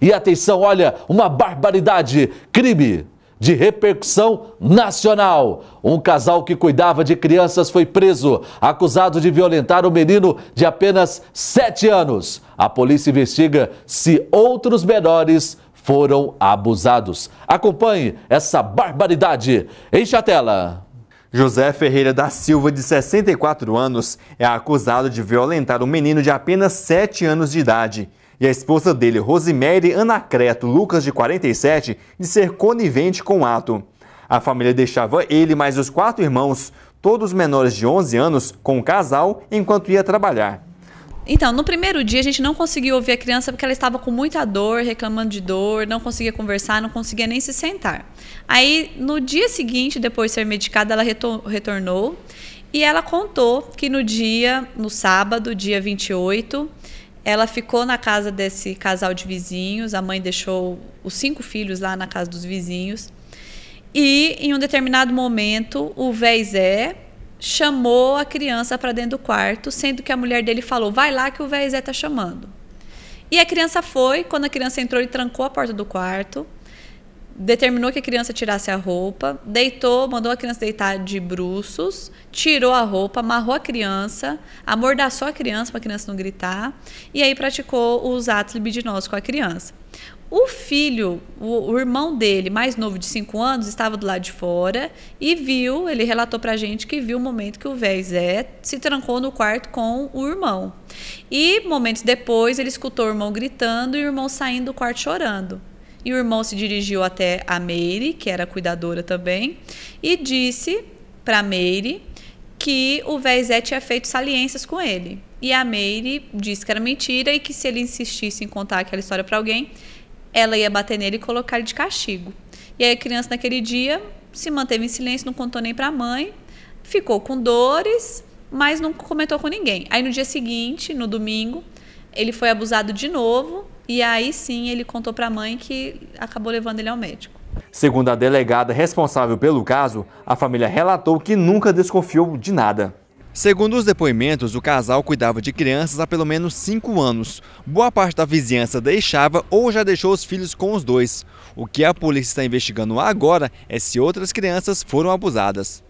E atenção, olha, uma barbaridade, crime de repercussão nacional. Um casal que cuidava de crianças foi preso, acusado de violentar um menino de apenas 7 anos. A polícia investiga se outros menores foram abusados. Acompanhe essa barbaridade. Enche a tela. José Ferreira da Silva, de 64 anos, é acusado de violentar um menino de apenas 7 anos de idade. E a esposa dele, Rosimere Anacreto Lucas, de 47, de ser conivente com o ato. A família deixava ele mais os quatro irmãos, todos menores de 11 anos, com o casal, enquanto ia trabalhar. Então, no primeiro dia a gente não conseguiu ouvir a criança porque ela estava com muita dor, reclamando de dor, não conseguia conversar, não conseguia nem se sentar. Aí, no dia seguinte, depois de ser medicada, ela retor retornou e ela contou que no dia, no sábado, dia 28, ela ficou na casa desse casal de vizinhos, a mãe deixou os cinco filhos lá na casa dos vizinhos. E em um determinado momento, o véi Zé, chamou a criança para dentro do quarto, sendo que a mulher dele falou: vai lá que o Zé tá chamando. E a criança foi, quando a criança entrou, ele trancou a porta do quarto, determinou que a criança tirasse a roupa, deitou, mandou a criança deitar de bruços, tirou a roupa, amarrou a criança, amordaçou a criança para a criança não gritar, e aí praticou os atos libidinosos com a criança. O filho, o, o irmão dele, mais novo de 5 anos, estava do lado de fora e viu, ele relatou pra gente que viu o momento que o véi Zé se trancou no quarto com o irmão. E momentos depois ele escutou o irmão gritando e o irmão saindo do quarto chorando. E o irmão se dirigiu até a Meire, que era cuidadora também, e disse para Meire que o Véizé tinha feito saliências com ele. E a Meire disse que era mentira e que se ele insistisse em contar aquela história para alguém, ela ia bater nele e colocar ele de castigo. E aí a criança naquele dia se manteve em silêncio, não contou nem para a mãe, ficou com dores, mas não comentou com ninguém. Aí no dia seguinte, no domingo, ele foi abusado de novo e aí sim ele contou para a mãe que acabou levando ele ao médico. Segundo a delegada responsável pelo caso, a família relatou que nunca desconfiou de nada. Segundo os depoimentos, o casal cuidava de crianças há pelo menos cinco anos. Boa parte da vizinhança deixava ou já deixou os filhos com os dois. O que a polícia está investigando agora é se outras crianças foram abusadas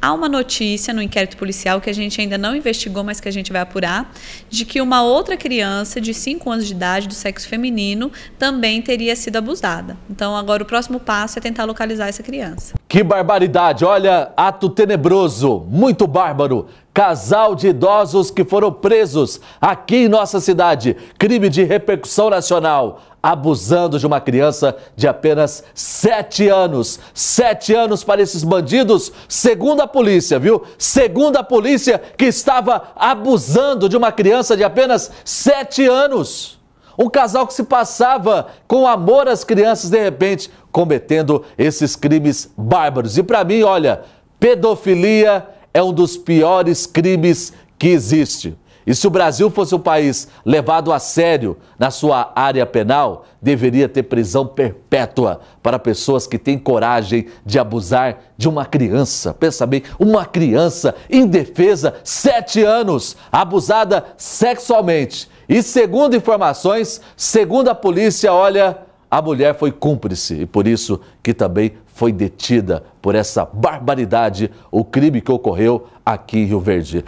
há uma notícia no inquérito policial que a gente ainda não investigou, mas que a gente vai apurar, de que uma outra criança de 5 anos de idade, do sexo feminino, também teria sido abusada. Então, agora o próximo passo é tentar localizar essa criança. Que barbaridade! Olha, ato tenebroso, muito bárbaro. Casal de idosos que foram presos aqui em nossa cidade. Crime de repercussão nacional. Abusando de uma criança de apenas 7 anos. 7 anos para esses bandidos, segundo a polícia, viu? Segundo a polícia, que estava abusando de uma criança de apenas 7 anos. Um casal que se passava com amor às crianças, de repente, cometendo esses crimes bárbaros. E para mim, olha, pedofilia é um dos piores crimes que existe. E se o Brasil fosse um país levado a sério na sua área penal, deveria ter prisão perpétua para pessoas que têm coragem de abusar de uma criança. Pensa bem, uma criança indefesa, sete anos, abusada sexualmente. E segundo informações, segundo a polícia, olha, a mulher foi cúmplice e por isso que também foi detida por essa barbaridade, o crime que ocorreu aqui em Rio Verde.